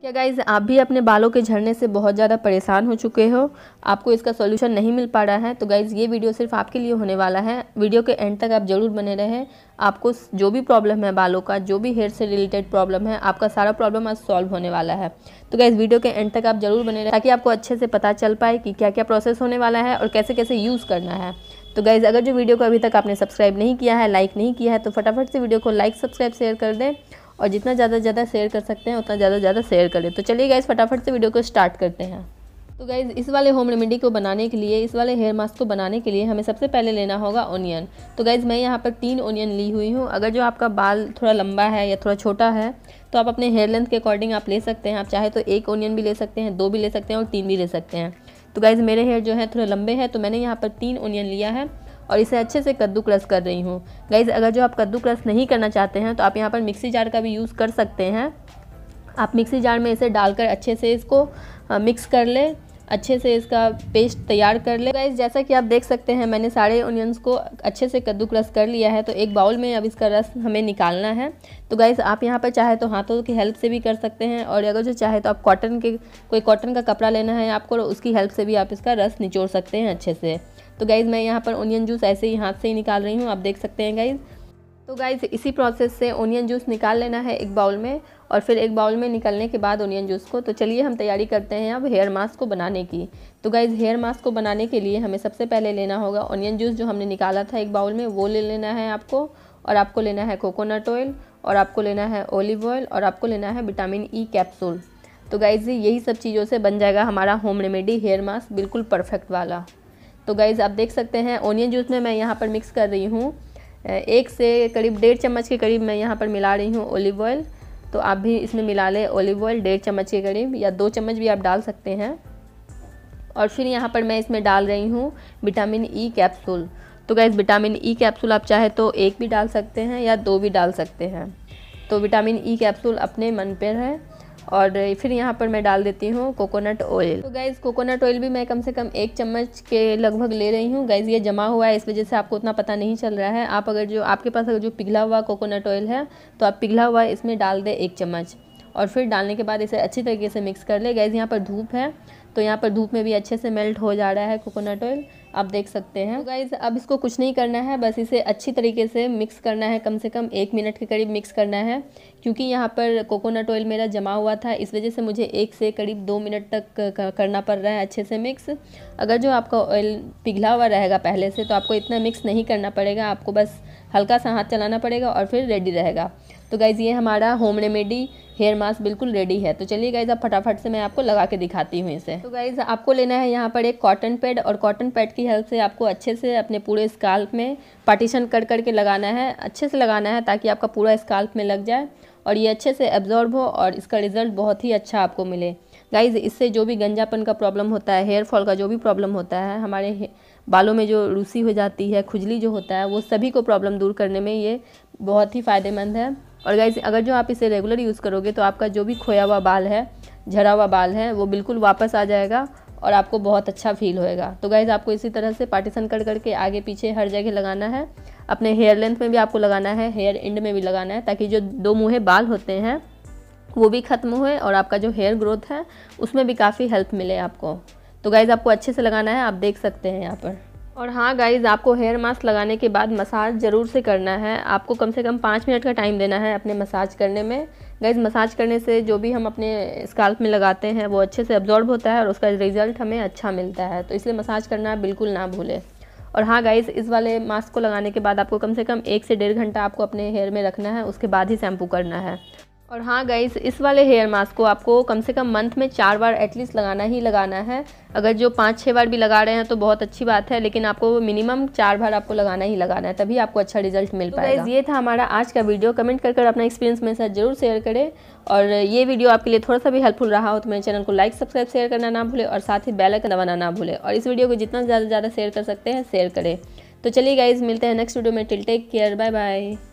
क्या गाइज आप भी अपने बालों के झड़ने से बहुत ज़्यादा परेशान हो चुके हो आपको इसका सोल्यूशन नहीं मिल पा रहा है तो गाइज़ ये वीडियो सिर्फ आपके लिए होने वाला है वीडियो के एंड तक आप ज़रूर बने रहें आपको जो भी प्रॉब्लम है बालों का जो भी हेयर से रिलेटेड प्रॉब्लम है आपका सारा प्रॉब्लम आज सॉल्व होने वाला है तो गाइज़ वीडियो के एंड तक आप ज़रूर बने रहें ताकि आपको अच्छे से पता चल पाए कि क्या क्या प्रोसेस होने वाला है और कैसे कैसे यूज़ करना है तो गाइज़ अगर जो वीडियो को अभी तक आपने सब्सक्राइब नहीं किया है लाइक नहीं किया है तो फटाफट से वीडियो को लाइक सब्सक्राइब शेयर कर दें और जितना ज़्यादा ज़्यादा शेयर कर सकते हैं उतना ज़्यादा ज़्यादा शेयर करें तो चलिए गाइज़ फटाफट से वीडियो को स्टार्ट करते हैं तो गाइज़ इस वाले होम रेमेडी को बनाने के लिए इस वाले हेयर मास्क को बनाने के लिए हमें सबसे पहले लेना होगा ओनियन तो गाइज़ मैं यहाँ पर तीन ओनियन ली हुई हूँ अगर जो आपका बाल थोड़ा लंबा है या थोड़ा छोटा है तो आप अपने हेयर लेंथ के अकॉर्डिंग आप ले सकते हैं आप चाहे तो एक ओनियन भी ले सकते हैं दो भी ले सकते हैं और तीन भी ले सकते हैं तो गाइज़ मेरे हेयर जो है थोड़े लंबे हैं तो मैंने यहाँ पर तीन ओनियन लिया है और इसे अच्छे से कद्दू क्रश कर रही हूँ गाइज़ अगर जो आप कद्दू क्रश नहीं करना चाहते हैं तो आप यहाँ पर मिक्सी जार का भी यूज़ कर सकते हैं आप मिक्सी जार में इसे डालकर अच्छे से इसको मिक्स कर लें अच्छे से इसका पेस्ट तैयार कर ले गाइस जैसा कि आप देख सकते हैं मैंने सारे ओनियंस को अच्छे से कद्दूकस कर लिया है तो एक बाउल में अब इसका रस हमें निकालना है तो गाइस आप यहाँ पर चाहे तो हाथों की हेल्प से भी कर सकते हैं और अगर जो चाहे तो आप कॉटन के कोई कॉटन का कपड़ा लेना है आपको उसकी हेल्प से भी आप इसका रस निचोड़ सकते हैं अच्छे से तो गाइज़ मैं यहाँ पर ओनियन जूस ऐसे ही हाथ से ही निकाल रही हूँ आप देख सकते हैं गाइज़ तो गाइज इसी प्रोसेस से ओनियन जूस निकाल लेना है एक बाउल में और फिर एक बाउल में निकलने के बाद ओनियन जूस को तो चलिए हम तैयारी करते हैं अब हेयर मास्क को बनाने की तो गाइज़ हेयर मास्क को बनाने के लिए हमें सबसे पहले लेना होगा ओनियन जूस जो हमने निकाला था एक बाउल में वो ले लेना है आपको और आपको लेना है कोकोनट ऑयल और आपको लेना है ओलिव ऑयल और आपको लेना है विटामिन ई e कैप्सूल तो गाइज़ यही सब चीज़ों से बन जाएगा हमारा होम रेमेडी हेयर मास्क बिल्कुल परफेक्ट वाला तो गाइज़ आप देख सकते हैं ओनियन जूस में मैं यहाँ पर मिक्स कर रही हूँ एक से करीब डेढ़ चम्मच के करीब मैं यहाँ पर मिला रही हूँ ओलिव ऑयल तो आप भी इसमें मिला लें ओलिव ऑयल डेढ़ चम्मच के करीब या दो चम्मच भी आप डाल सकते हैं और फिर यहाँ पर मैं इसमें डाल रही हूँ विटामिन ई कैप्सूल तो गैस विटामिन ई कैप्सूल आप चाहे तो एक भी डाल सकते हैं या दो भी डाल सकते हैं तो विटामिन ई कैप्सूल अपने मन पर है और फिर यहाँ पर मैं डाल देती हूँ कोकोनट ऑयल तो गाइज़ कोकोनट ऑयल भी मैं कम से कम एक चम्मच के लगभग ले रही हूँ गाइज़ ये जमा हुआ है इस वजह से आपको उतना पता नहीं चल रहा है आप अगर जो आपके पास अगर जो पिघला हुआ कोकोनट ऑयल है तो आप पिघला हुआ इसमें डाल दें एक चम्मच और फिर डालने के बाद इसे अच्छी तरीके से मिक्स कर ले गैस यहाँ पर धूप है तो यहाँ पर धूप में भी अच्छे से मेल्ट हो जा रहा है कोकोनट ऑयल आप देख सकते हैं तो गाइज़ अब इसको कुछ नहीं करना है बस इसे अच्छी तरीके से मिक्स करना है कम से कम एक मिनट के करीब मिक्स करना है क्योंकि यहाँ पर कोकोनट ऑयल मेरा जमा हुआ था इस वजह से मुझे एक से करीब दो मिनट तक करना पड़ रहा है अच्छे से मिक्स अगर जो आपका ऑयल पिघला हुआ रहेगा पहले से तो आपको इतना मिक्स नहीं करना पड़ेगा आपको बस हल्का सा हाथ चलाना पड़ेगा और फिर रेडी रहेगा तो गाइज़ ये हमारा होम रेमेडी हेयर मास्क बिल्कुल रेडी है तो चलिए गाइज़ अब फटाफट से मैं आपको लगा के दिखाती हूँ इसे तो गाइज़ आपको लेना है यहाँ पर एक कॉटन पैड और कॉटन पैड की हेल्प से आपको अच्छे से अपने पूरे स्काल्प में पार्टीशन कर करके लगाना है अच्छे से लगाना है ताकि आपका पूरा स्काल्प में लग जाए और ये अच्छे से एब्जॉर्ब हो और इसका रिज़ल्ट बहुत ही अच्छा आपको मिले गाइज़ इससे जो भी गंजापन का प्रॉब्लम होता है हेयर फॉल का जो भी प्रॉब्लम होता है हमारे बालों में जो रूसी हो जाती है खुजली जो होता है वो सभी को प्रॉब्लम दूर करने में ये बहुत ही फ़ायदेमंद है और गाइज़ अगर जो आप इसे रेगुलर यूज़ करोगे तो आपका जो भी खोया हुआ बाल है झड़ा हुआ बाल है वो बिल्कुल वापस आ जाएगा और आपको बहुत अच्छा फील होएगा तो गाइज़ आपको इसी तरह से पार्टीशन कर करके आगे पीछे हर जगह लगाना है अपने हेयर लेंथ में भी आपको लगाना है हेयर एंड में भी लगाना है ताकि जो दो मुँहे बाल होते हैं वो भी ख़त्म हुए और आपका जो हेयर ग्रोथ है उसमें भी काफ़ी हेल्प मिले आपको तो गाइज़ आपको अच्छे से लगाना है आप देख सकते हैं यहाँ पर और हाँ गाइज़ आपको हेयर मास्क लगाने के बाद मसाज ज़रूर से करना है आपको कम से कम पाँच मिनट का टाइम देना है अपने मसाज करने में गाइज़ मसाज करने से जो भी हम अपने स्काल्प में लगाते हैं वो अच्छे से अब्जॉर्ब होता है और उसका रिज़ल्ट हमें अच्छा मिलता है तो इसलिए मसाज करना बिल्कुल ना भूलें और हाँ गाइज़ इस वाले मास्क को लगाने के बाद आपको कम से कम एक से डेढ़ घंटा आपको अपने हेयर में रखना है उसके बाद ही शैम्पू करना है और हाँ गाइज इस वाले हेयर मास्क को आपको कम से कम मंथ में चार बार एटलीस्ट लगाना ही लगाना है अगर जो पाँच छः बार भी लगा रहे हैं तो बहुत अच्छी बात है लेकिन आपको मिनिमम चार बार आपको लगाना ही लगाना है तभी आपको अच्छा रिजल्ट मिल तो पाएगा ये था हमारा आज का वीडियो कमेंट कर कर अपना एक्सपीरियंस मेरे साथ जरूर शेयर करें और ये वीडियो आपके लिए थोड़ा सा भी हेल्पफुल रहा हो तो मेरे चैनल को लाइक सब्सक्राइब शेयर करना ना भूलें और साथ ही बेलाइकन दबाना ना भूलें और इस वीडियो को जितना ज़्यादा से ज़्यादा शेयर कर सकते हैं शेयर करें तो चलिए गाइज मिलते हैं नेक्स्ट वीडियो में till take care bye bye